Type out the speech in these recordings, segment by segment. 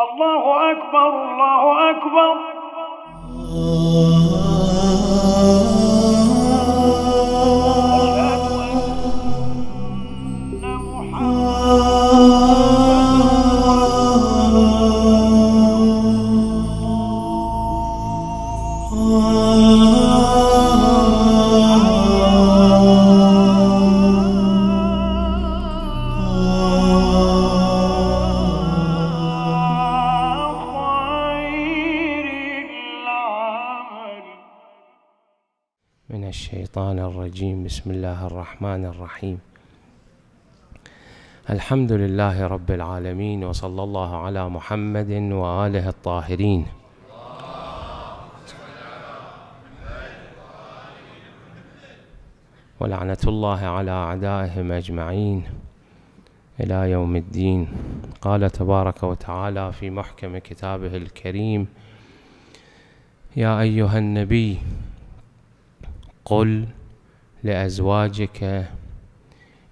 الله أكبر الله أكبر بسم الله الرحمن الرحيم الحمد لله رب العالمين وصلى الله على محمد وآله الطاهرين ولعنة الله على أعدائهم أجمعين إلى يوم الدين قال تبارك وتعالى في محكم كتابه الكريم يا أيها النبي قل لأزواجك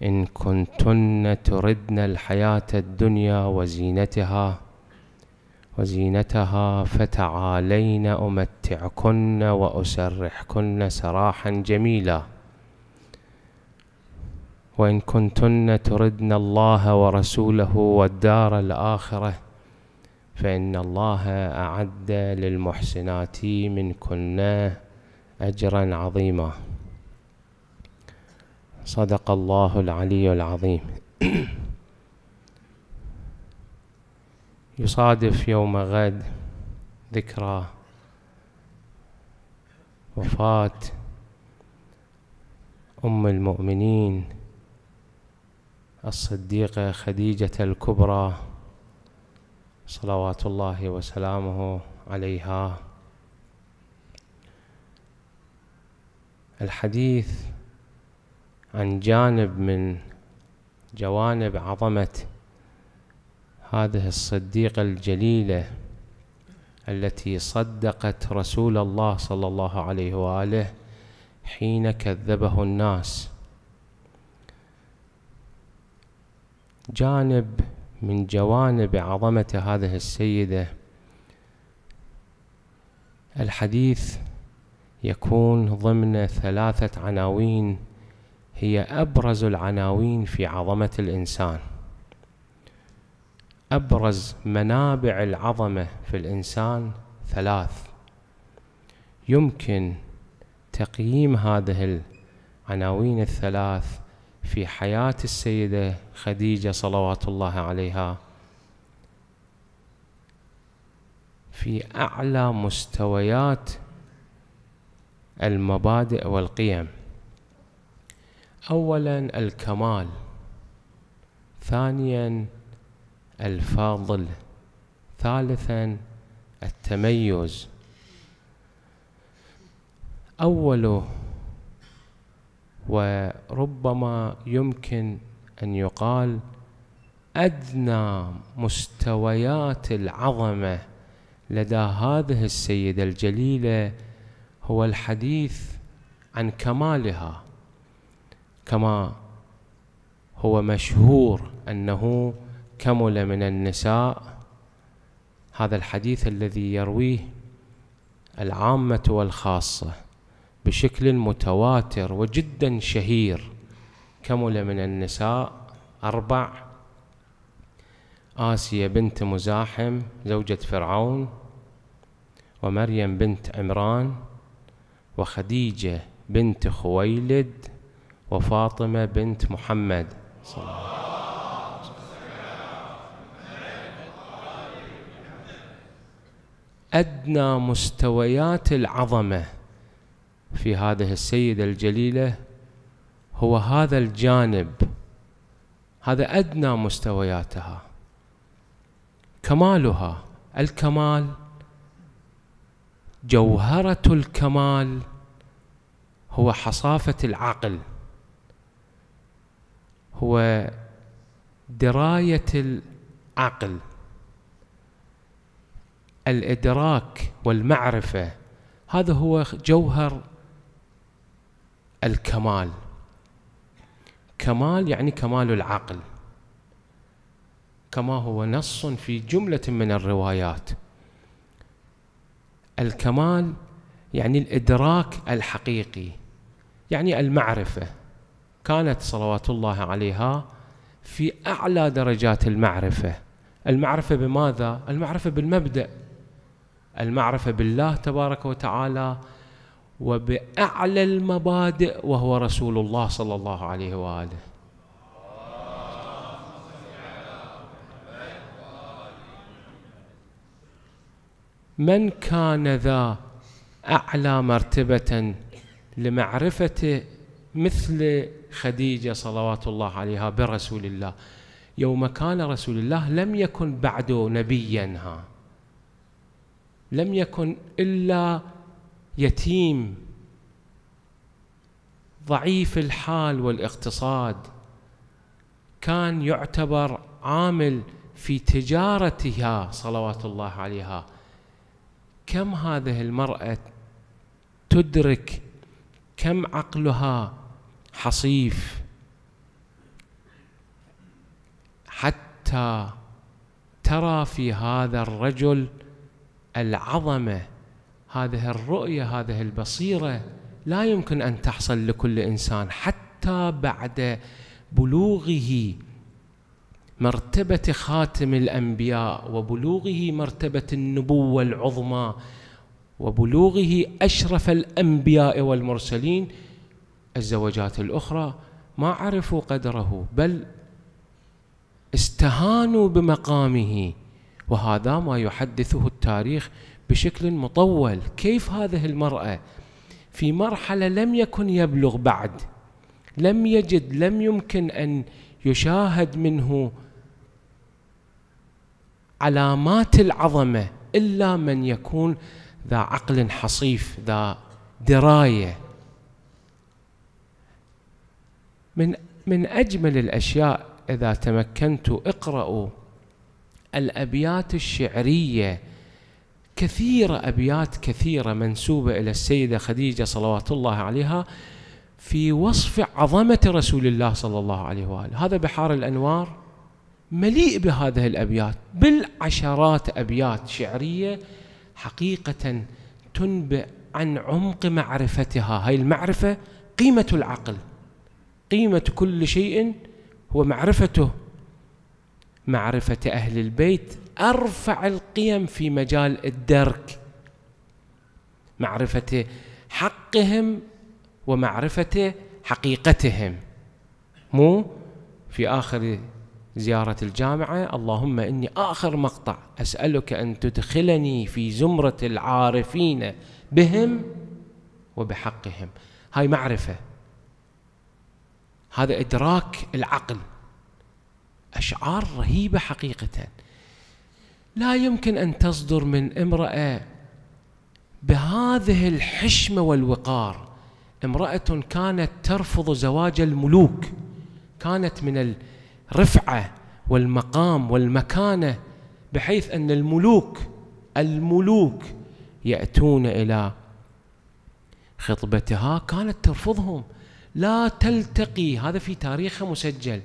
إن كنتن تردن الحياة الدنيا وزينتها وزينتها فتعالين أمتعكن وأسرحكن سراحا جميلا وإن كنتن تردن الله ورسوله والدار الآخرة فإن الله أعد للمحسنات منكن أجرا عظيما صدق الله العلي العظيم يصادف يوم غد ذكرى وفاة أم المؤمنين الصديقة خديجة الكبرى صلوات الله وسلامه عليها الحديث عن جانب من جوانب عظمة هذه الصديقة الجليلة التي صدقت رسول الله صلى الله عليه وآله حين كذبه الناس جانب من جوانب عظمة هذه السيدة الحديث يكون ضمن ثلاثة عناوين هي أبرز العناوين في عظمة الإنسان أبرز منابع العظمة في الإنسان ثلاث يمكن تقييم هذه العناوين الثلاث في حياة السيدة خديجة صلوات الله عليها في أعلى مستويات المبادئ والقيم اولا الكمال ثانيا الفاضل ثالثا التميز اول وربما يمكن ان يقال ادنى مستويات العظمه لدى هذه السيده الجليله هو الحديث عن كمالها كما هو مشهور أنه كمل من النساء هذا الحديث الذي يرويه العامة والخاصة بشكل متواتر وجدا شهير كمل من النساء أربع آسيا بنت مزاحم زوجة فرعون ومريم بنت عمران وخديجة بنت خويلد وفاطمة بنت محمد صلى الله عليه وسلم أدنى مستويات العظمة في هذه السيدة الجليلة هو هذا الجانب هذا أدنى مستوياتها كمالها الكمال جوهرة الكمال هو حصافة العقل هو درايه العقل الادراك والمعرفه هذا هو جوهر الكمال كمال يعني كمال العقل كما هو نص في جمله من الروايات الكمال يعني الادراك الحقيقي يعني المعرفه كانت صلوات الله عليها في اعلى درجات المعرفه المعرفه بماذا المعرفه بالمبدا المعرفه بالله تبارك وتعالى وباعلى المبادئ وهو رسول الله صلى الله عليه واله من كان ذا اعلى مرتبه لمعرفه مثل خديجة صلوات الله عليها برسول الله يوم كان رسول الله لم يكن بعد نبيا ها لم يكن إلا يتيم ضعيف الحال والاقتصاد كان يعتبر عامل في تجارتها صلوات الله عليها كم هذه المرأة تدرك كم عقلها حصيف حتى ترى في هذا الرجل العظمه هذه الرؤيه هذه البصيره لا يمكن ان تحصل لكل انسان حتى بعد بلوغه مرتبه خاتم الانبياء وبلوغه مرتبه النبوه العظمى وبلوغه اشرف الانبياء والمرسلين الزوجات الأخرى ما عرفوا قدره بل استهانوا بمقامه وهذا ما يحدثه التاريخ بشكل مطول كيف هذه المرأة في مرحلة لم يكن يبلغ بعد لم يجد لم يمكن أن يشاهد منه علامات العظمة إلا من يكون ذا عقل حصيف ذا دراية من من اجمل الاشياء اذا تمكنت اقرأوا الابيات الشعريه كثيره ابيات كثيره منسوبه الى السيده خديجه صلوات الله عليها في وصف عظمه رسول الله صلى الله عليه واله، هذا بحار الانوار مليء بهذه الابيات بالعشرات ابيات شعريه حقيقه تنبئ عن عمق معرفتها، هاي المعرفه قيمه العقل قيمة كل شيء هو معرفته معرفة أهل البيت أرفع القيم في مجال الدرك معرفة حقهم ومعرفة حقيقتهم مو في آخر زيارة الجامعة اللهم إني آخر مقطع أسألك أن تدخلني في زمرة العارفين بهم وبحقهم هاي معرفة هذا إدراك العقل أشعار رهيبة حقيقة لا يمكن أن تصدر من امرأة بهذه الحشمة والوقار امرأة كانت ترفض زواج الملوك كانت من الرفعة والمقام والمكانة بحيث أن الملوك الملوك يأتون إلى خطبتها كانت ترفضهم لا تلتقي هذا في تاريخه مسجل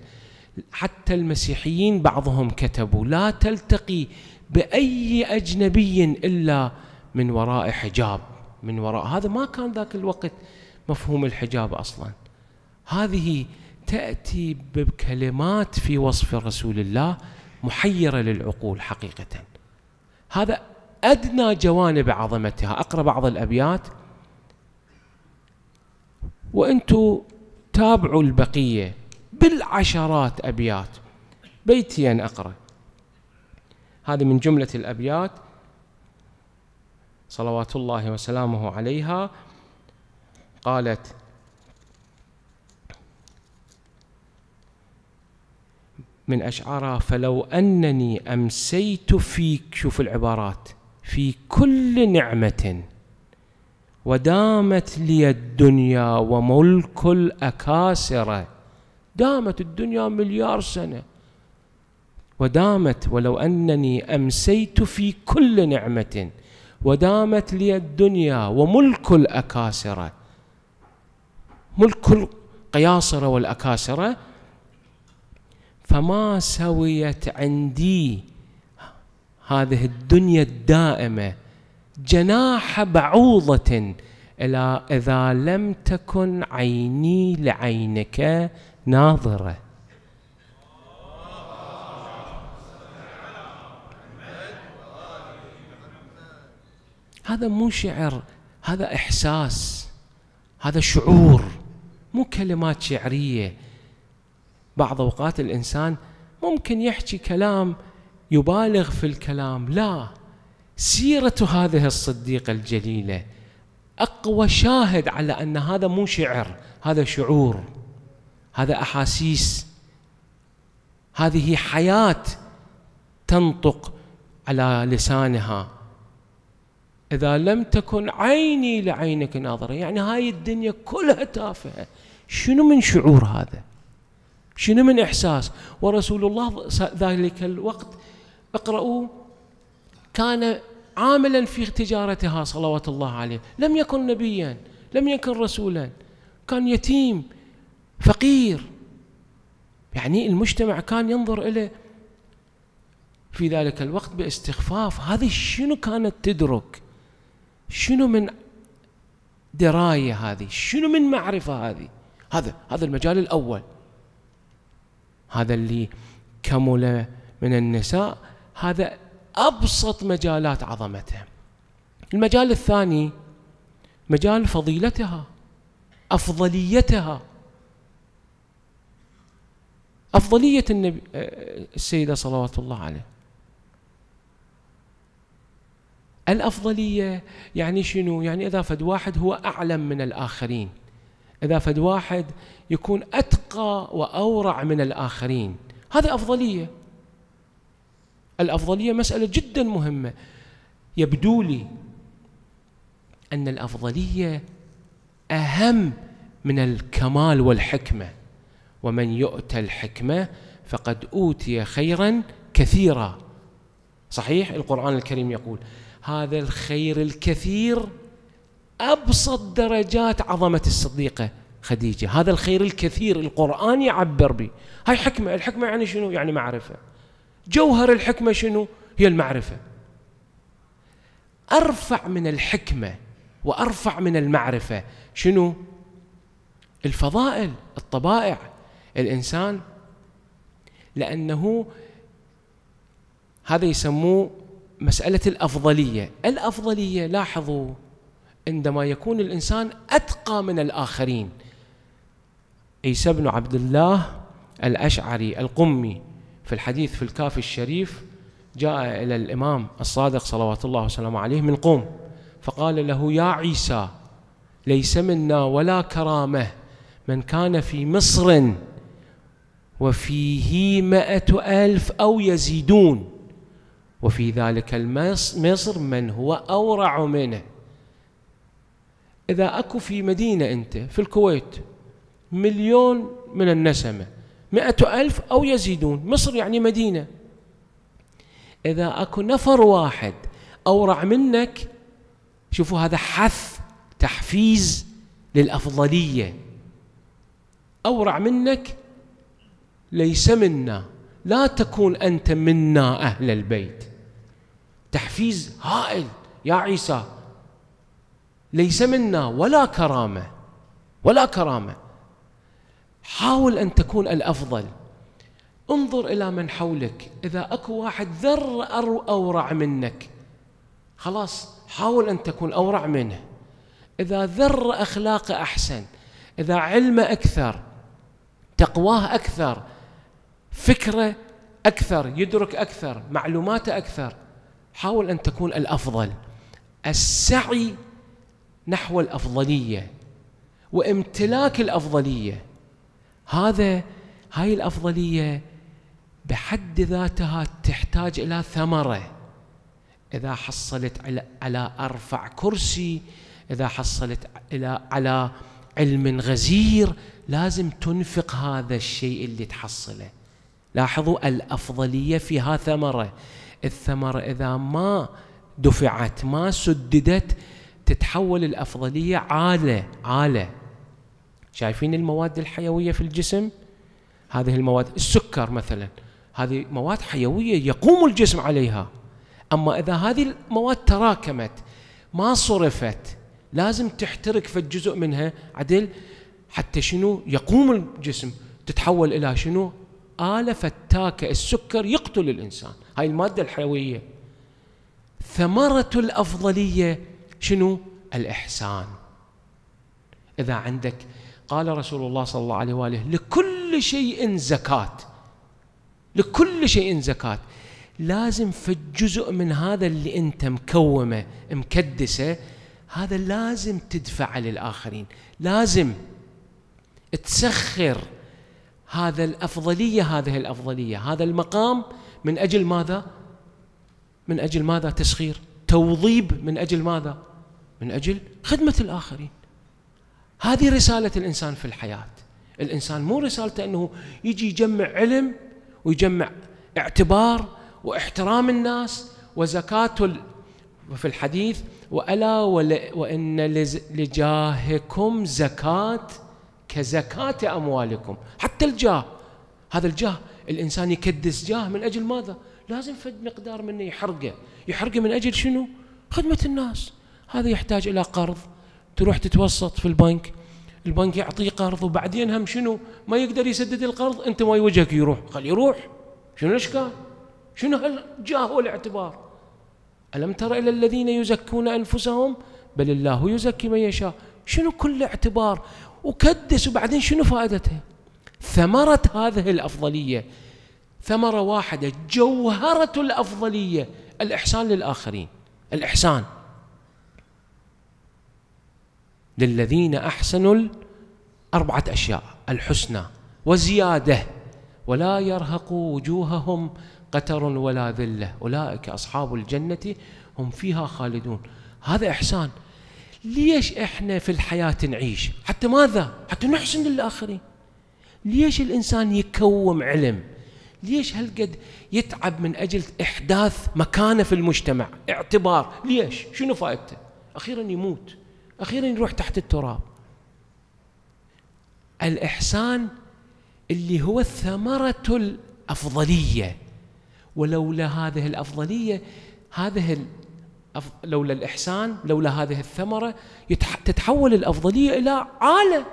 حتى المسيحيين بعضهم كتبوا لا تلتقي بأي أجنبي إلا من وراء حجاب من وراء هذا ما كان ذاك الوقت مفهوم الحجاب أصلا هذه تأتي بكلمات في وصف رسول الله محيرة للعقول حقيقة هذا أدنى جوانب عظمتها أقرأ بعض الأبيات وانتم تابعوا البقيه بالعشرات ابيات بيتين اقرا هذه من جمله الابيات صلوات الله وسلامه عليها قالت من أشعارها فلو أنني أمسيت فيك شوف العبارات في كل نعمة ودامت لي الدنيا وملك الأكاسرة دامت الدنيا مليار سنة ودامت ولو أنني أمسيت في كل نعمة ودامت لي الدنيا وملك الأكاسرة ملك القياصرة والأكاسرة فما سويت عندي هذه الدنيا الدائمة جناح بعوضة إلى إذا لم تكن عيني لعينك ناظرة هذا مو شعر هذا إحساس هذا شعور مو كلمات شعرية بعض أوقات الإنسان ممكن يحكي كلام يبالغ في الكلام لا سيرة هذه الصديقة الجليلة أقوى شاهد على أن هذا مو شعر هذا شعور هذا أحاسيس هذه حياة تنطق على لسانها إذا لم تكن عيني لعينك ناظرة يعني هاي الدنيا كلها تافهة شنو من شعور هذا شنو من إحساس ورسول الله ذلك الوقت اقرأوا كان عاملا في تجارتها صلوات الله عليه لم يكن نبيا لم يكن رسولا كان يتيم فقير يعني المجتمع كان ينظر إليه في ذلك الوقت باستخفاف هذه شنو كانت تدرك شنو من دراية هذه شنو من معرفة هذه هذا هذا المجال الأول هذا اللي كمل من النساء هذا أبسط مجالات عظمتها المجال الثاني مجال فضيلتها أفضليتها أفضلية النبي آه، السيدة صلوات الله عليه الأفضلية يعني شنو؟ يعني إذا فد واحد هو أعلم من الآخرين إذا فد واحد يكون أتقى وأورع من الآخرين هذه أفضلية الأفضلية مسألة جدا مهمة يبدو لي أن الأفضلية أهم من الكمال والحكمة ومن يؤتى الحكمة فقد أوتي خيرا كثيرا صحيح القرآن الكريم يقول هذا الخير الكثير أبسط درجات عظمة الصديقة خديجة هذا الخير الكثير القرآن يعبر به هاي حكمة الحكمة يعني شنو يعني معرفة جوهر الحكمة شنو؟ هي المعرفة أرفع من الحكمة وأرفع من المعرفة شنو؟ الفضائل الطبائع الإنسان لأنه هذا يسموه مسألة الأفضلية الأفضلية لاحظوا عندما يكون الإنسان أتقى من الآخرين عيسى بن عبد الله الأشعري القمي في الحديث في الكافي الشريف جاء إلى الإمام الصادق صلوات الله وسلامه عليه من قوم فقال له يا عيسى ليس منا ولا كرامة من كان في مصر وفيه مائة ألف أو يزيدون وفي ذلك مصر من هو أورع منه إذا أكو في مدينة أنت في الكويت مليون من النسمة مئة ألف أو يزيدون مصر يعني مدينة إذا أكو نفر واحد أورع منك شوفوا هذا حث تحفيز للأفضلية أورع منك ليس منا لا تكون أنت منا أهل البيت تحفيز هائل يا عيسى ليس منا ولا كرامة ولا كرامة حاول أن تكون الأفضل انظر إلى من حولك إذا أكو واحد ذر أورع منك خلاص حاول أن تكون أورع منه إذا ذر أخلاقه أحسن إذا علمه أكثر تقواه أكثر فكره أكثر يدرك أكثر معلوماته أكثر حاول أن تكون الأفضل السعي نحو الأفضلية وامتلاك الأفضلية هذا هاي الأفضلية بحد ذاتها تحتاج إلى ثمرة إذا حصلت على أرفع كرسي إذا حصلت إلى على علم غزير لازم تنفق هذا الشيء اللي تحصله لاحظوا الأفضلية فيها ثمرة الثمرة إذا ما دفعت ما سددت تتحول الأفضلية عالة عالة شايفين المواد الحيويه في الجسم هذه المواد السكر مثلا هذه مواد حيويه يقوم الجسم عليها اما اذا هذه المواد تراكمت ما صرفت لازم تحترق في الجزء منها عدل حتى شنو يقوم الجسم تتحول الى شنو آلة فتاكة السكر يقتل الإنسان هاي المادة الحيوية ثمرة الأفضلية شنو الإحسان إذا عندك قال رسول الله صلى الله عليه واله لكل شيء زكاه لكل شيء زكاه لازم في الجزء من هذا اللي انت مكومه مكدسه هذا لازم تدفعه للاخرين لازم تسخر هذا الافضليه هذه الافضليه هذا المقام من اجل ماذا من اجل ماذا تسخير توظيب من اجل ماذا من اجل خدمه الاخرين هذه رسالة الإنسان في الحياة الإنسان مو رسالته أنه يجي يجمع علم ويجمع اعتبار واحترام الناس وزكاة وفي الحديث وألا وإن لجاهكم زكاة كزكاة أموالكم حتى الجاه هذا الجاه الإنسان يكدس جاه من أجل ماذا؟ لازم فد مقدار منه يحرقه يحرقه من أجل شنو؟ خدمة الناس هذا يحتاج إلى قرض تروح تتوسط في البنك البنك يعطيه قرض وبعدين هم شنو ما يقدر يسدد القرض انت ما يوجهك يروح خليه يروح شنو الاشكال شنو هالجاه والاعتبار الم تر الى الذين يزكون انفسهم بل الله يزكي من يشاء شنو كل اعتبار وكدس وبعدين شنو فائدته ثمرة هذه الأفضلية ثمرة واحدة جوهرة الأفضلية الإحسان للآخرين الإحسان للذين أحسنوا أربعة أشياء الحسنى وزيادة ولا يرهق وجوههم قتر ولا ذلة أولئك أصحاب الجنة هم فيها خالدون هذا إحسان ليش إحنا في الحياة نعيش حتى ماذا حتى نحسن للآخرين ليش الإنسان يكوم علم ليش هالقد يتعب من أجل إحداث مكانة في المجتمع اعتبار ليش شنو فائدته أخيرا يموت أخيرا يروح تحت التراب الإحسان اللي هو الثمرة الأفضلية ولولا هذه الأفضلية هذه لولا الإحسان لولا هذه الثمرة تتحول الأفضلية إلى عالة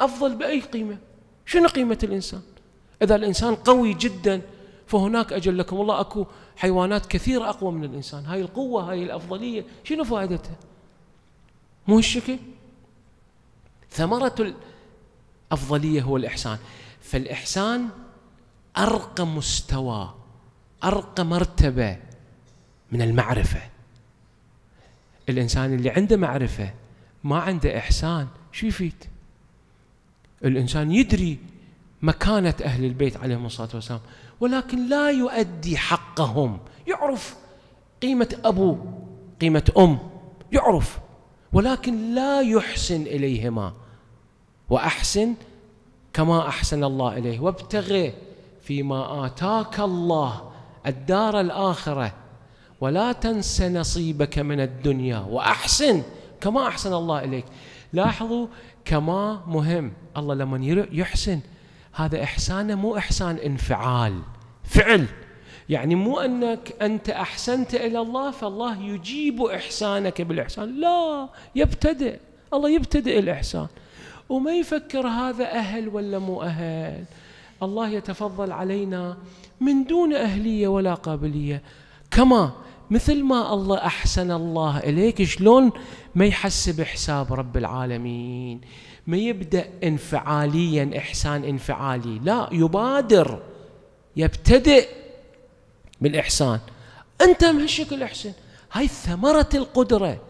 أفضل بأي قيمة شنو قيمة الإنسان إذا الإنسان قوي جدا فهناك أجل لكم الله أكو حيوانات كثيرة أقوى من الإنسان هاي القوة هاي الأفضلية شنو فائدتها مو الشكل ثمرة الأفضلية هو الإحسان فالإحسان أرقى مستوى أرقى مرتبة من المعرفة الإنسان اللي عنده معرفة ما عنده إحسان شو يفيد الإنسان يدري مكانة أهل البيت عليهم الصلاة والسلام ولكن لا يؤدي حقهم يعرف قيمة أبو قيمة أم يعرف ولكن لا يحسن إليهما وأحسن كما أحسن الله إليه وابتغ فيما آتاك الله الدار الآخرة ولا تنس نصيبك من الدنيا وأحسن كما أحسن الله إليك لاحظوا كما مهم الله لما يحسن هذا إحسانه مو إحسان انفعال فعل يعني مو أنك أنت أحسنت إلى الله فالله يجيب إحسانك بالإحسان لا يبتدئ الله يبتدئ الإحسان وما يفكر هذا أهل ولا مو أهل الله يتفضل علينا من دون أهلية ولا قابلية كما مثل ما الله أحسن الله إليك شلون ما يحسب حساب رب العالمين ما يبدأ انفعاليا إحسان انفعالي لا يبادر يبتدئ بالإحسان أنت بهالشكل احسن هاي ثمرة القدرة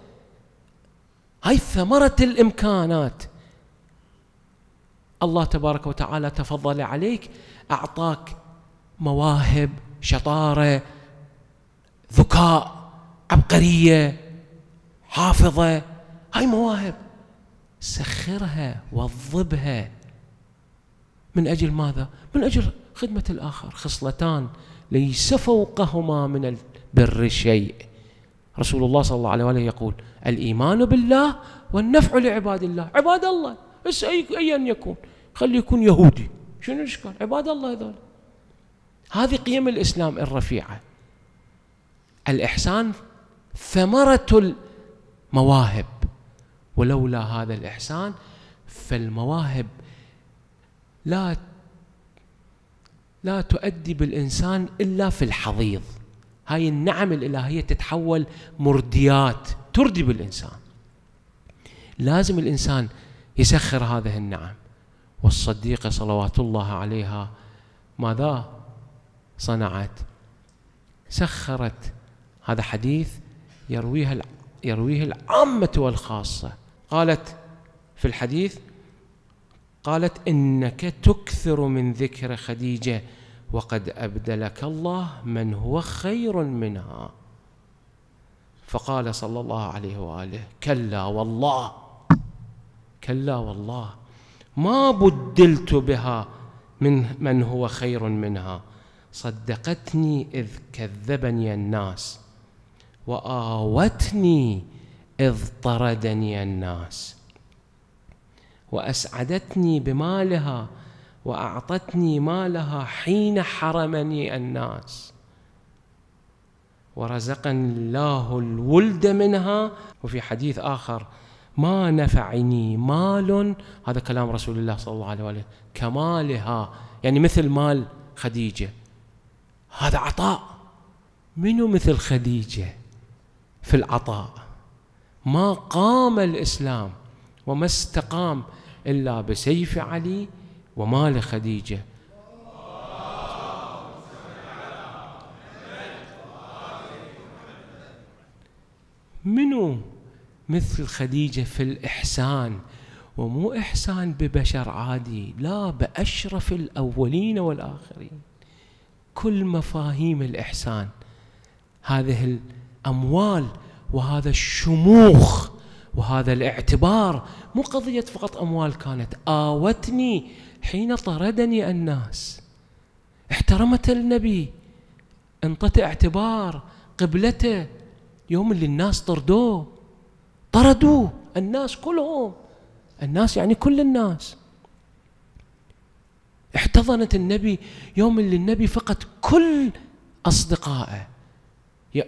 هاي ثمرة الإمكانات الله تبارك وتعالى تفضل عليك أعطاك مواهب شطارة ذكاء عبقرية حافظة هاي مواهب سخرها وظبها من أجل ماذا؟ من أجل خدمة الآخر خصلتان ليس فوقهما من البر شيء رسول الله صلى الله عليه وآله يقول الإيمان بالله والنفع لعباد الله عباد الله بس أي أيا يكون خلي يكون يهودي شنو الإشكال عباد الله هذول هذه قيم الإسلام الرفيعة الإحسان ثمرة المواهب ولولا هذا الإحسان فالمواهب لا لا تؤدي بالإنسان إلا في الحضيض هاي النعم الإلهية تتحول مرديات تردي بالإنسان لازم الإنسان يسخر هذه النعم والصديقة صلوات الله عليها ماذا صنعت سخرت هذا حديث يرويه يرويه العامة والخاصة قالت في الحديث قالت إنك تكثر من ذكر خديجة وقد أبدلك الله من هو خير منها فقال صلى الله عليه وآله كلا والله كلا والله ما بدلت بها من من هو خير منها صدقتني إذ كذبني الناس وآوتني إذ طردني الناس وأسعدتني بمالها وأعطتني مالها حين حرمني الناس ورزقني الله الولد منها وفي حديث آخر ما نفعني مال هذا كلام رسول الله صلى الله عليه وآله كمالها يعني مثل مال خديجة هذا عطاء منو مثل خديجة في العطاء ما قام الإسلام وما استقام إلا بسيف علي ومال خديجة منو مثل خديجة في الإحسان ومو إحسان ببشر عادي لا بأشرف الأولين والآخرين كل مفاهيم الإحسان هذه الأموال وهذا الشموخ وهذا الاعتبار مو قضية فقط أموال كانت آوتني حين طردني الناس احترمت النبي انطت اعتبار قبلته يوم اللي الناس طردوه طردوه الناس كلهم الناس يعني كل الناس احتضنت النبي يوم اللي النبي فقد كل أصدقائه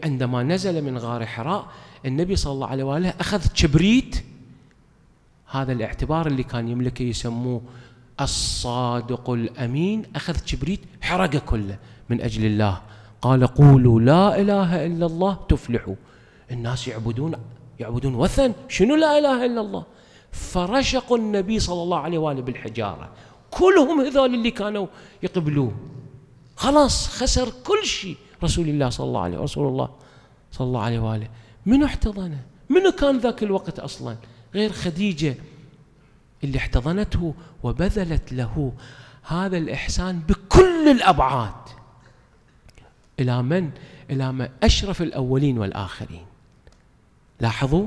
عندما نزل من غار حراء النبي صلى الله عليه واله اخذ كبريت هذا الاعتبار اللي كان يملكه يسموه الصادق الامين اخذ كبريت حرقه كله من اجل الله قال قولوا لا اله الا الله تفلحوا الناس يعبدون يعبدون وثن شنو لا اله الا الله فرشقوا النبي صلى الله عليه واله بالحجاره كلهم هذول اللي كانوا يقبلوه خلاص خسر كل شيء رسول الله صلى الله عليه رسول الله صلى الله عليه واله منو احتضنه منو كان ذاك الوقت أصلا غير خديجة اللي احتضنته وبذلت له هذا الإحسان بكل الأبعاد إلى من؟ إلى من أشرف الأولين والآخرين لاحظوا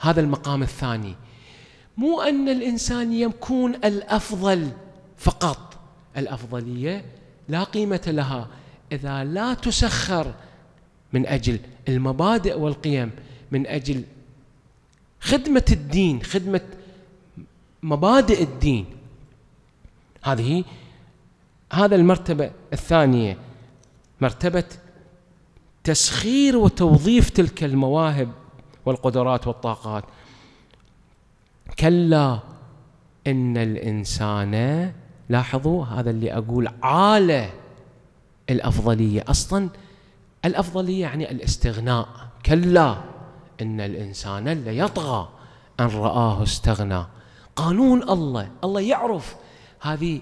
هذا المقام الثاني مو أن الإنسان يكون الأفضل فقط الأفضلية لا قيمة لها إذا لا تسخر من اجل المبادئ والقيم من اجل خدمه الدين خدمه مبادئ الدين هذه هذا المرتبه الثانيه مرتبه تسخير وتوظيف تلك المواهب والقدرات والطاقات كلا ان الانسان لاحظوا هذا اللي اقول عاله الافضليه اصلا الأفضلية يعني الاستغناء كلا إن الإنسان ليطغى أن رآه استغنى قانون الله الله يعرف هذه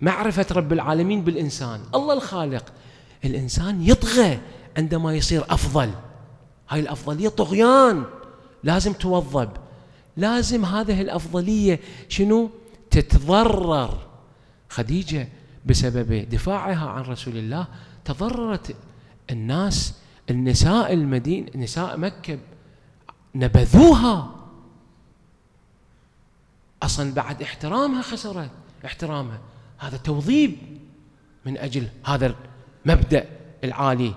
معرفة رب العالمين بالإنسان الله الخالق الإنسان يطغى عندما يصير أفضل هاي الأفضلية طغيان لازم توظب لازم هذه الأفضلية شنو تتضرر خديجة بسبب دفاعها عن رسول الله تضررت الناس النساء المدينة نساء مكة نبذوها أصلا بعد احترامها خسرت احترامها هذا توظيب من أجل هذا المبدأ العالي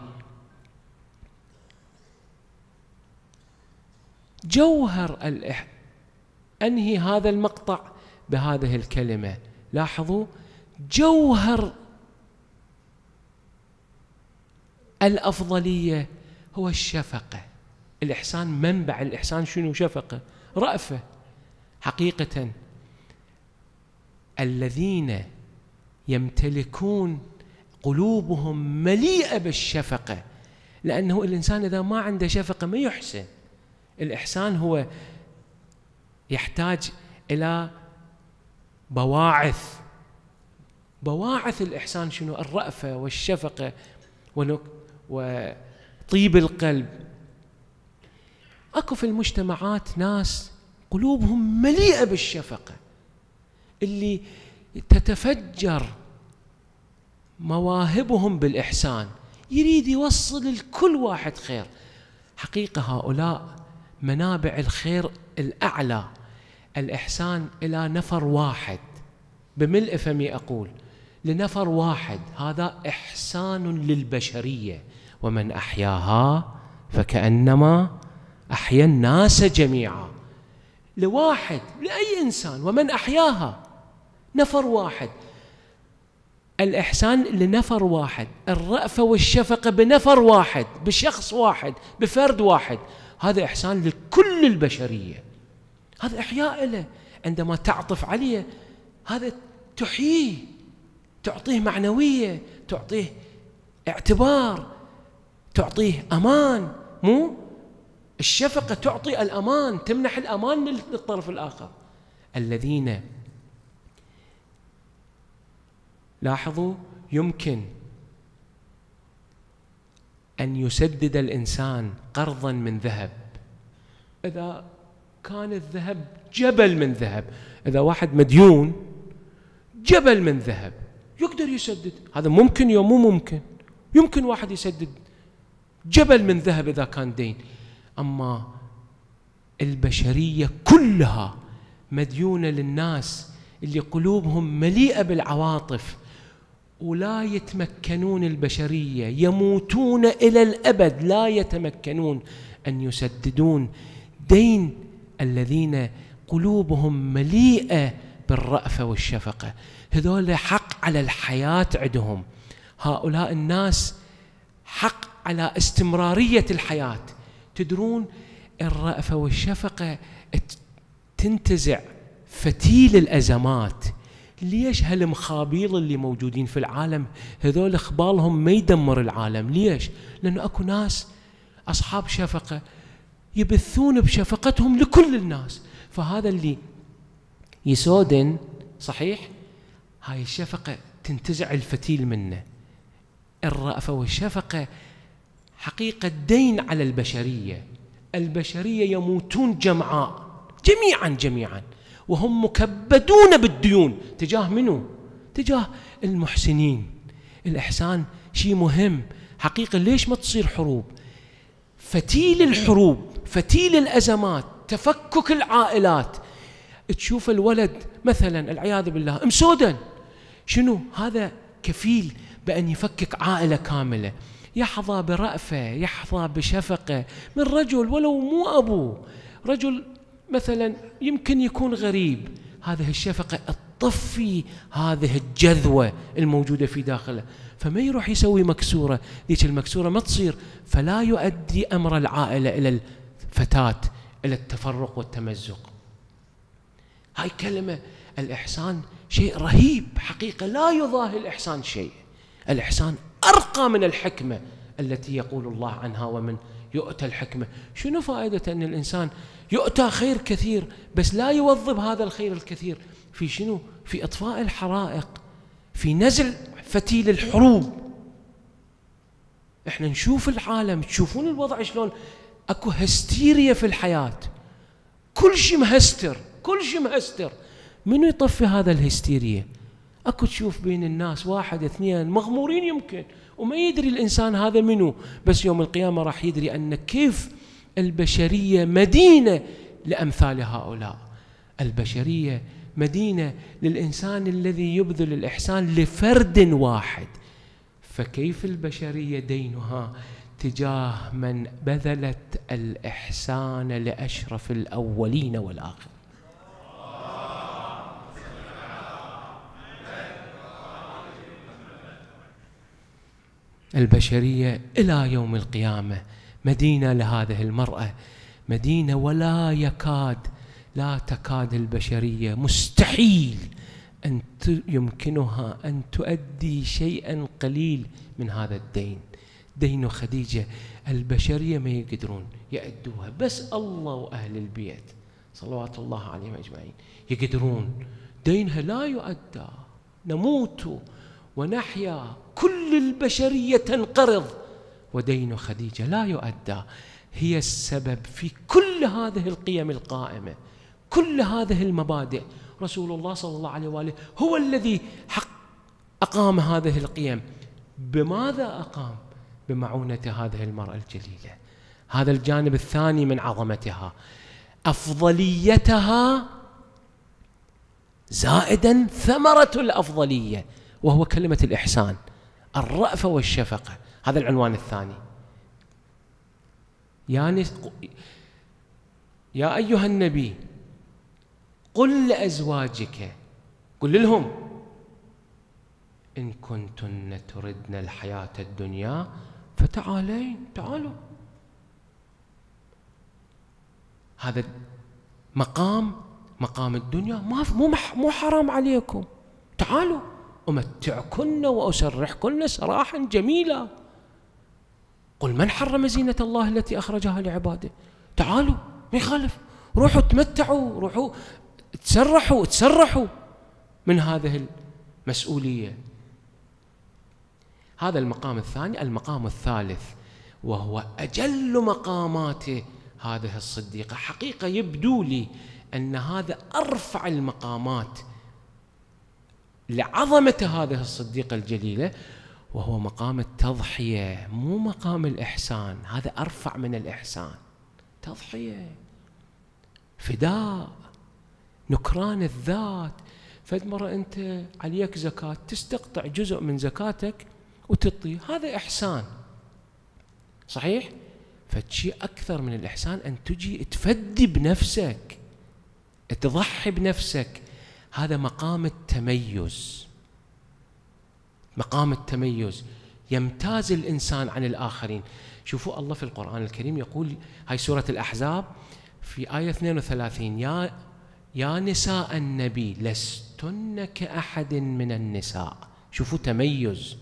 جوهر الإح... أنهي هذا المقطع بهذه الكلمة لاحظوا جوهر الأفضلية هو الشفقة الإحسان منبع الإحسان شنو شفقة رأفة حقيقة الذين يمتلكون قلوبهم مليئة بالشفقة لأنه الإنسان إذا ما عنده شفقة ما يحسن الإحسان هو يحتاج إلى بواعث بواعث الإحسان شنو الرأفة والشفقة وطيب القلب اكو في المجتمعات ناس قلوبهم مليئه بالشفقه اللي تتفجر مواهبهم بالاحسان يريد يوصل لكل واحد خير حقيقه هؤلاء منابع الخير الاعلى الاحسان الى نفر واحد بملء فمي اقول لنفر واحد هذا إحسان للبشرية ومن أحياها فكأنما أحيا الناس جميعا لواحد لأي إنسان ومن أحياها نفر واحد الإحسان لنفر واحد الرأفة والشفقة بنفر واحد بشخص واحد بفرد واحد هذا إحسان لكل البشرية هذا إحياء له عندما تعطف عليه هذا تحييه تعطيه معنويه تعطيه اعتبار تعطيه امان مو الشفقه تعطي الامان تمنح الامان للطرف الاخر الذين لاحظوا يمكن ان يسدد الانسان قرضا من ذهب اذا كان الذهب جبل من ذهب اذا واحد مديون جبل من ذهب يقدر يسدد هذا ممكن يوم مو ممكن يمكن واحد يسدد جبل من ذهب إذا كان دين أما البشرية كلها مديونة للناس اللي قلوبهم مليئة بالعواطف ولا يتمكنون البشرية يموتون إلى الأبد لا يتمكنون أن يسددون دين الذين قلوبهم مليئة بالرأفة والشفقة هذول حق على الحياة عندهم هؤلاء الناس حق على استمرارية الحياة تدرون الرأفة والشفقة تنتزع فتيل الأزمات ليش هالمخابيل اللي موجودين في العالم هذول خبالهم ما يدمر العالم ليش لأنه أكو ناس أصحاب شفقة يبثون بشفقتهم لكل الناس فهذا اللي يسودن صحيح هاي الشفقة تنتزع الفتيل منه الرأفة والشفقة حقيقة دين على البشرية البشرية يموتون جمعاء جميعا جميعا وهم مكبدون بالديون تجاه منو؟ تجاه المحسنين الإحسان شيء مهم حقيقة ليش ما تصير حروب فتيل الحروب فتيل الأزمات تفكك العائلات تشوف الولد مثلا العياذ بالله مسودا شنو هذا كفيل بأن يفكك عائلة كاملة يحظى برأفة يحظى بشفقة من رجل ولو مو أبوه رجل مثلا يمكن يكون غريب هذه الشفقة تطفي هذه الجذوة الموجودة في داخله فما يروح يسوي مكسورة ذيك المكسورة ما تصير فلا يؤدي أمر العائلة إلى الفتاة إلى التفرق والتمزق هاي كلمة الإحسان شيء رهيب حقيقة لا يضاهي الإحسان شيء الإحسان أرقى من الحكمة التي يقول الله عنها ومن يؤتى الحكمة شنو فائدة أن الإنسان يؤتى خير كثير بس لا يوظب هذا الخير الكثير في شنو في إطفاء الحرائق في نزل فتيل الحروب احنا نشوف العالم تشوفون الوضع شلون اكو هستيريا في الحياة كل شيء مهستر كل شيء مهستر منو يطفي هذا الهستيريا اكو تشوف بين الناس واحد اثنين مغمورين يمكن وما يدري الانسان هذا منو بس يوم القيامه راح يدري ان كيف البشريه مدينه لامثال هؤلاء البشريه مدينه للانسان الذي يبذل الاحسان لفرد واحد فكيف البشريه دينها تجاه من بذلت الاحسان لاشرف الاولين والاخرين البشريه الى يوم القيامه مدينه لهذه المراه مدينه ولا يكاد لا تكاد البشريه مستحيل ان يمكنها ان تؤدي شيئا قليل من هذا الدين دين خديجه البشريه ما يقدرون يأدوها بس الله واهل البيت صلوات الله عليهم اجمعين يقدرون دينها لا يؤدى نموت ونحيا كل كل البشرية تنقرض ودين خديجة لا يؤدى هي السبب في كل هذه القيم القائمة كل هذه المبادئ رسول الله صلى الله عليه وآله هو الذي حق أقام هذه القيم بماذا أقام؟ بمعونة هذه المرأة الجليلة هذا الجانب الثاني من عظمتها أفضليتها زائدا ثمرة الأفضلية وهو كلمة الإحسان الرأفة والشفقة هذا العنوان الثاني يا, نس... يا أيها النبي قل لأزواجك قل لهم إن كنتن تردن الحياة الدنيا فتعالين تعالوا هذا مقام مقام الدنيا ما مو مو حرام عليكم تعالوا أمتعكن وأسرحكن سراحا جميلا قل من حرم زينة الله التي أخرجها لعباده تعالوا ما يخالف روحوا تمتعوا روحوا تسرحوا تسرحوا من هذه المسؤولية هذا المقام الثاني المقام الثالث وهو أجل مقامات هذه الصديقة حقيقة يبدو لي أن هذا أرفع المقامات لعظمة هذه الصديقة الجليلة وهو مقام التضحية مو مقام الإحسان هذا أرفع من الإحسان تضحية فداء نكران الذات فد مرة أنت عليك زكاة تستقطع جزء من زكاتك وتطي هذا إحسان صحيح؟ فشيء أكثر من الإحسان أن تجي تفدي بنفسك تضحي بنفسك هذا مقام التميز مقام التميز يمتاز الانسان عن الاخرين شوفوا الله في القران الكريم يقول هاي سوره الاحزاب في ايه 32 يا يا نساء النبي لستن كأحد من النساء شوفوا تميز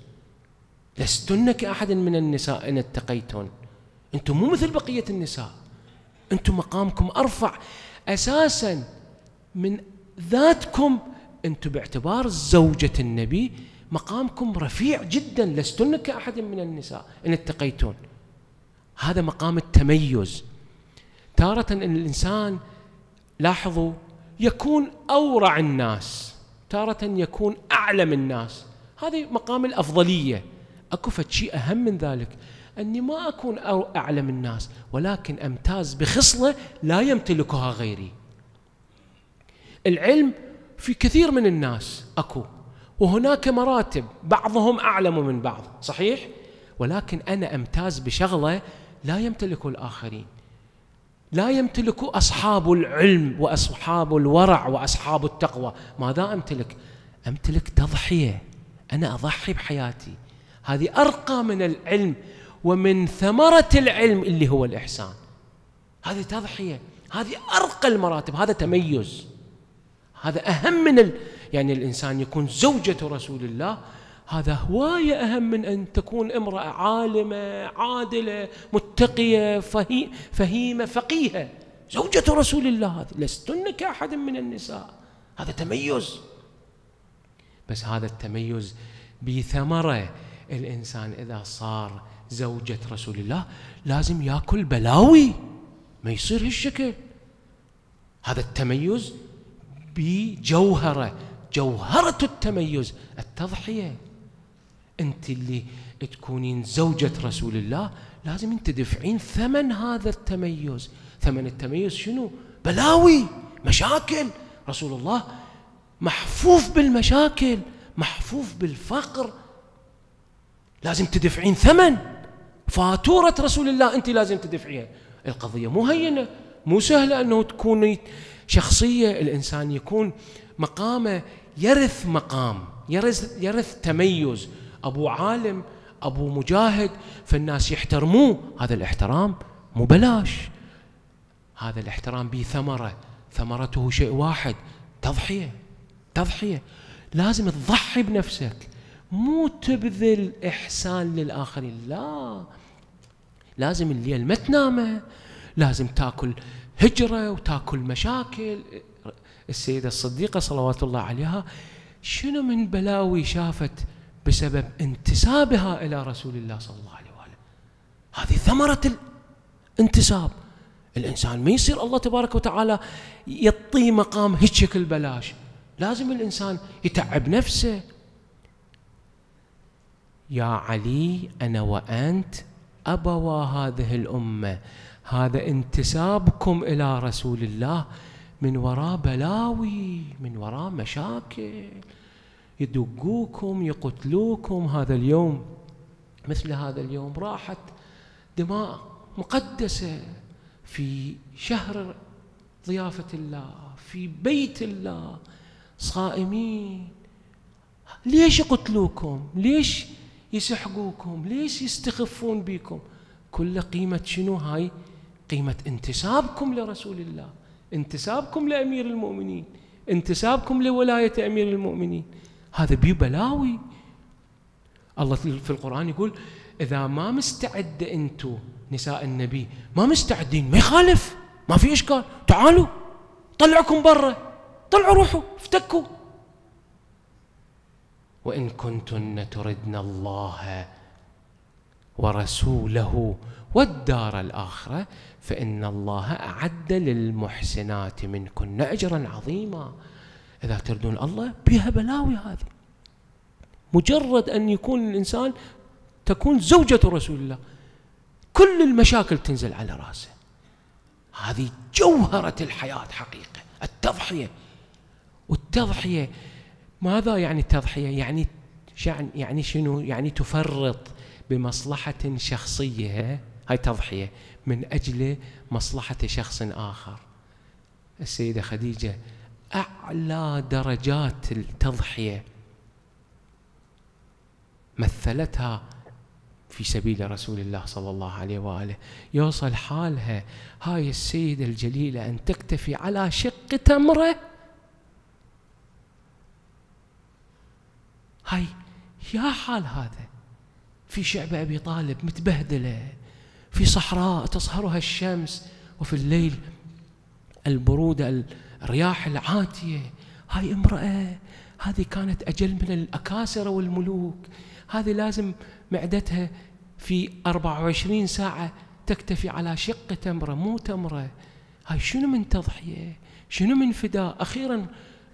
لستن كأحد من النساء إن اتقيتن أنتم مو مثل بقية النساء أنتم مقامكم أرفع أساسا من ذاتكم أنتم باعتبار زوجة النبي مقامكم رفيع جدا لستن كأحد من النساء إن اتقيتون هذا مقام التميز تارة إن الإنسان لاحظوا يكون أورع الناس تارة يكون أعلم الناس هذا مقام الأفضلية أكو شيء أهم من ذلك أني ما أكون أعلم الناس ولكن أمتاز بخصلة لا يمتلكها غيري العلم في كثير من الناس اكو وهناك مراتب بعضهم اعلم من بعض صحيح ولكن انا امتاز بشغله لا يمتلك الاخرين لا يمتلك اصحاب العلم واصحاب الورع واصحاب التقوى ماذا امتلك امتلك تضحيه انا اضحي بحياتي هذه ارقى من العلم ومن ثمره العلم اللي هو الاحسان هذه تضحيه هذه ارقى المراتب هذا تميز هذا أهم من ال... يعني الإنسان يكون زوجة رسول الله هذا هواية أهم من أن تكون امرأة عالمة عادلة متقية فهي... فهيمة فقيهة زوجة رسول الله هذه لستن كأحد من النساء هذا تميز بس هذا التميز بثمرة الإنسان إذا صار زوجة رسول الله لازم يأكل بلاوي ما يصير هالشكل هذا التميز بجوهره جوهرة التميز التضحية أنت اللي تكونين زوجة رسول الله لازم أنت تدفعين ثمن هذا التميز ثمن التميز شنو بلاوي مشاكل رسول الله محفوف بالمشاكل محفوف بالفقر لازم تدفعين ثمن فاتورة رسول الله أنت لازم تدفعيها القضية مو هينة مو سهلة أنه تكوني شخصية الإنسان يكون مقامه يرث مقام يرث, يرث تميز أبو عالم أبو مجاهد فالناس يحترموه هذا الاحترام مو بلاش هذا الاحترام به ثمرة ثمرته شيء واحد تضحية تضحية لازم تضحي بنفسك مو تبذل إحسان للآخرين لا لازم الليل ما تنامه لازم تاكل هجرة وتاكل مشاكل السيدة الصديقة صلوات الله عليها شنو من بلاوي شافت بسبب انتسابها إلى رسول الله صلى الله عليه وآله هذه ثمرة الانتساب الإنسان ما يصير الله تبارك وتعالى يطي مقام هيك بلاش لازم الإنسان يتعب نفسه يا علي أنا وأنت أبوا هذه الأمة هذا انتسابكم إلى رسول الله من وراء بلاوي من وراء مشاكل يدقوكم يقتلوكم هذا اليوم مثل هذا اليوم راحت دماء مقدسة في شهر ضيافة الله في بيت الله صائمين ليش يقتلوكم ليش يسحقوكم ليش يستخفون بكم كل قيمة شنو هاي قيمة انتسابكم لرسول الله انتسابكم لأمير المؤمنين انتسابكم لولاية أمير المؤمنين هذا بيبلاوي الله في القرآن يقول إذا ما مستعد أنتم نساء النبي ما مستعدين ما يخالف ما في إشكال تعالوا طلعكم برا طلعوا روحوا افتكوا وإن كنتن تردن الله ورسوله والدار الآخرة فإن الله أعد للمحسنات منكن أجرا عظيما إذا تردون الله بها بلاوي هذه مجرد أن يكون الإنسان تكون زوجة رسول الله كل المشاكل تنزل على راسه هذه جوهرة الحياة حقيقة التضحية والتضحية ماذا يعني التضحية يعني يعني شنو يعني تفرط بمصلحة شخصية هاي تضحية من أجل مصلحة شخص آخر السيدة خديجة أعلى درجات التضحية مثلتها في سبيل رسول الله صلى الله عليه وآله يوصل حالها هاي السيدة الجليلة أن تكتفي على شق تمرة هاي يا حال هذا في شعب أبي طالب متبهدلة في صحراء تصهرها الشمس وفي الليل البرودة الرياح العاتية هاي امرأة هذه كانت أجل من الأكاسرة والملوك هذه لازم معدتها في 24 ساعة تكتفي على شق تمرة مو تمرة هاي شنو من تضحية شنو من فداء أخيرا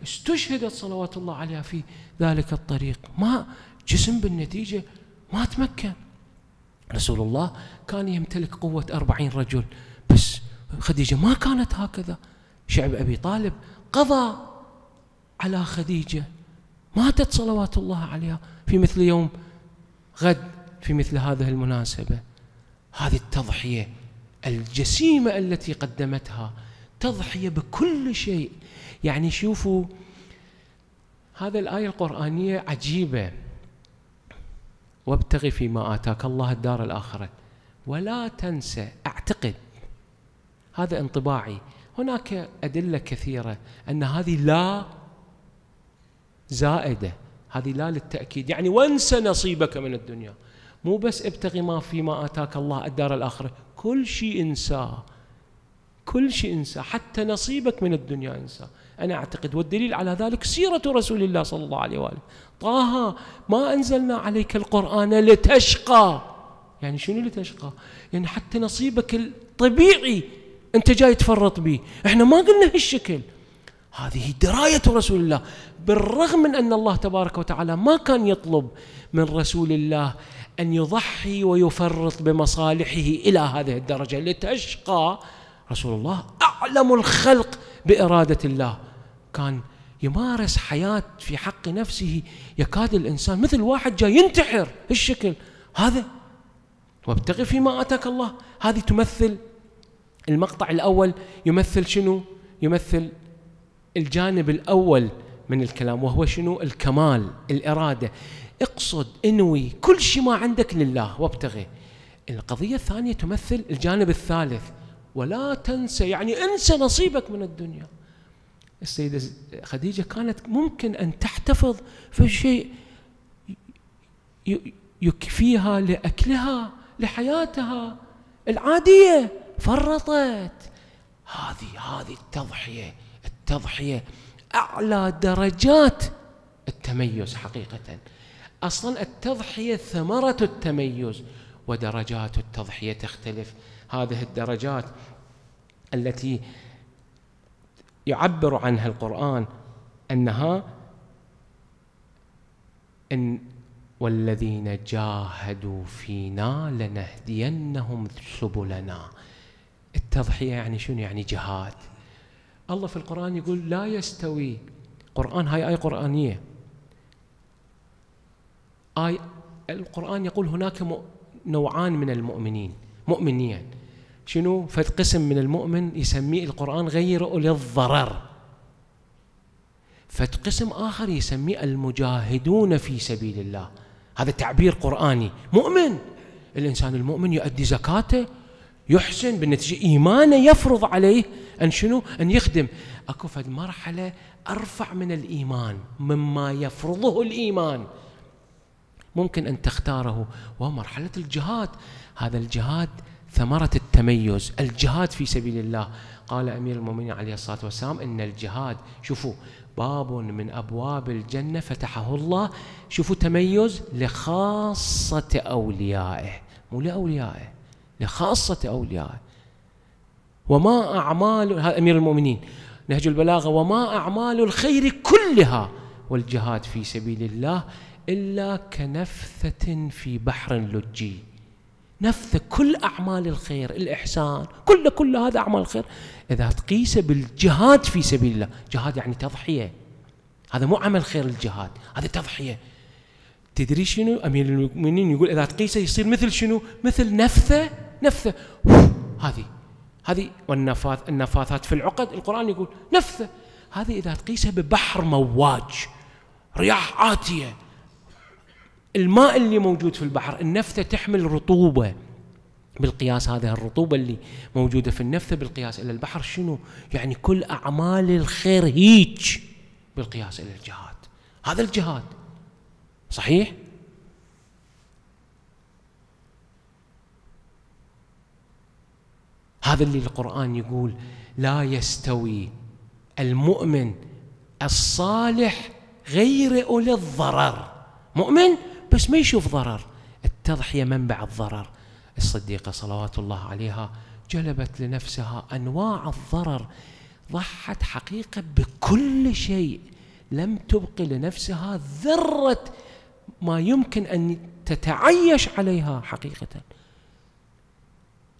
استشهدت صلوات الله عليها في ذلك الطريق ما جسم بالنتيجة ما تمكن رسول الله كان يمتلك قوة أربعين رجل بس خديجة ما كانت هكذا شعب أبي طالب قضى على خديجة ماتت صلوات الله عليها في مثل يوم غد في مثل هذه المناسبة هذه التضحية الجسيمة التي قدمتها تضحية بكل شيء يعني شوفوا هذا الآية القرآنية عجيبة وابتغ فيما آتاك الله الدار الآخرة ولا تنسى اعتقد هذا انطباعي هناك أدلة كثيرة أن هذه لا زائدة هذه لا للتأكيد يعني وانسى نصيبك من الدنيا مو بس ابتغي ما فيما آتاك الله الدار الآخرة كل شيء انساه كل شيء انساه حتى نصيبك من الدنيا انساه أنا أعتقد والدليل على ذلك سيرة رسول الله صلى الله عليه وآله طه ما أنزلنا عليك القرآن لتشقى يعني شنو لتشقى يعني حتى نصيبك الطبيعي أنت جاي تفرط به إحنا ما قلنا هالشكل هذه دراية رسول الله بالرغم من أن الله تبارك وتعالى ما كان يطلب من رسول الله أن يضحي ويفرط بمصالحه إلى هذه الدرجة لتشقى رسول الله أعلم الخلق باراده الله كان يمارس حياه في حق نفسه يكاد الانسان مثل واحد جاي ينتحر الشكل هذا وابتغي فيما اتاك الله هذه تمثل المقطع الاول يمثل شنو؟ يمثل الجانب الاول من الكلام وهو شنو؟ الكمال، الاراده. اقصد انوي كل شيء ما عندك لله وابتغي. القضيه الثانيه تمثل الجانب الثالث ولا تنسى يعني انسى نصيبك من الدنيا السيدة خديجة كانت ممكن أن تحتفظ في شيء يكفيها لأكلها لحياتها العادية فرطت هذه هذه التضحية التضحية أعلى درجات التميز حقيقة أصلا التضحية ثمرة التميز ودرجات التضحية تختلف هذه الدرجات التي يعبر عنها القرآن أنها إن والذين جاهدوا فينا لنهدينهم سبلنا التضحية يعني شنو يعني جهاد الله في القرآن يقول لا يستوي قرآن هاي آية قرآنية آي القرآن يقول هناك نوعان من المؤمنين مؤمنين شنو فد قسم من المؤمن يسميه القرآن غير أولي الضرر فد قسم آخر يسميه المجاهدون في سبيل الله هذا تعبير قرآني مؤمن الإنسان المؤمن يؤدي زكاته يحسن بالنتيجة إيمانه يفرض عليه أن شنو أن يخدم أكو فد مرحلة أرفع من الإيمان مما يفرضه الإيمان ممكن أن تختاره وهو مرحلة الجهاد هذا الجهاد ثمرة التميز الجهاد في سبيل الله قال أمير المؤمنين عليه الصلاة والسلام إن الجهاد شوفوا باب من أبواب الجنة فتحه الله شوفوا تميز لخاصة أوليائه مو لأوليائه لخاصة أوليائه وما أعمال هذا أمير المؤمنين نهج البلاغة وما أعمال الخير كلها والجهاد في سبيل الله إلا كنفثة في بحر لجي نفث كل أعمال الخير الإحسان كل كل هذا أعمال الخير إذا تقيسه بالجهاد في سبيل الله جهاد يعني تضحية هذا مو عمل خير الجهاد هذا تضحية تدري شنو أمير المؤمنين يقول إذا تقيسه يصير مثل شنو مثل نفثة نفثة هذه هذه والنفاث النفاثات في العقد القرآن يقول نفثة هذه إذا تقيسها ببحر مواج رياح عاتية الماء اللي موجود في البحر النفثة تحمل رطوبة بالقياس هذه الرطوبة اللي موجودة في النفثة بالقياس إلى البحر شنو يعني كل أعمال الخير هيج بالقياس إلى الجهاد هذا الجهاد صحيح هذا اللي القرآن يقول لا يستوي المؤمن الصالح غير أولي الضرر مؤمن بس ما يشوف ضرر التضحية منبع الضرر الصديقة صلوات الله عليها جلبت لنفسها أنواع الضرر ضحت حقيقة بكل شيء لم تبق لنفسها ذرة ما يمكن أن تتعيش عليها حقيقة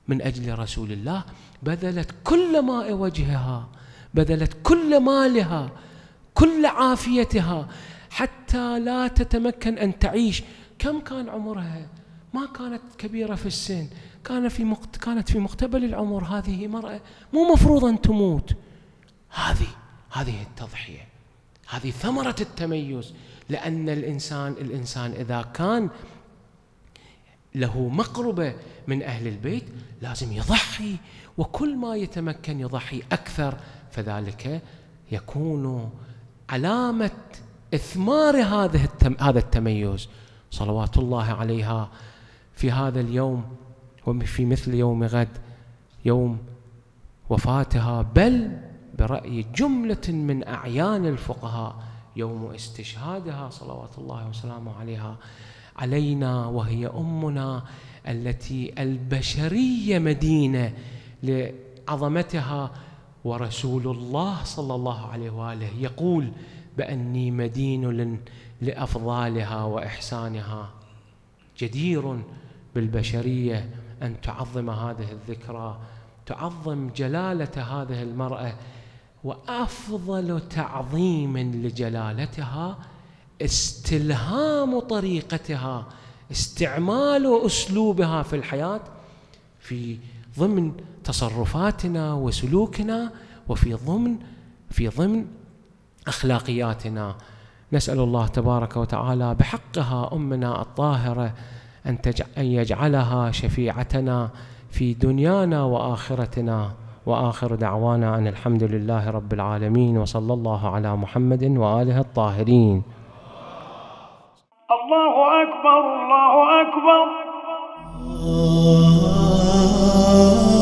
من أجل رسول الله بذلت كل ماء وجهها بذلت كل مالها كل عافيتها لا تتمكن أن تعيش كم كان عمرها ما كانت كبيرة في السن كان في مقت... كانت في مقتبل العمر هذه مرأة مو مفروض أن تموت هذه هذه التضحية هذه ثمرة التميز لأن الإنسان الإنسان إذا كان له مقربة من أهل البيت لازم يضحي وكل ما يتمكن يضحي أكثر فذلك يكون علامة إثمار هذا هذا التميز صلوات الله عليها في هذا اليوم وفي مثل يوم غد يوم وفاتها بل برأي جملة من أعيان الفقهاء يوم استشهادها صلوات الله وسلامه عليها علينا وهي أمنا التي البشرية مدينة لعظمتها ورسول الله صلى الله عليه وآله يقول بأني مدين لأفضالها وإحسانها جدير بالبشرية أن تعظم هذه الذكرى تعظم جلالة هذه المرأة وأفضل تعظيم لجلالتها استلهام طريقتها استعمال أسلوبها في الحياة في ضمن تصرفاتنا وسلوكنا وفي ضمن في ضمن اخلاقياتنا نسال الله تبارك وتعالى بحقها امنا الطاهره ان يجعلها شفيعتنا في دنيانا واخرتنا واخر دعوانا ان الحمد لله رب العالمين وصلى الله على محمد واله الطاهرين الله اكبر الله اكبر آه.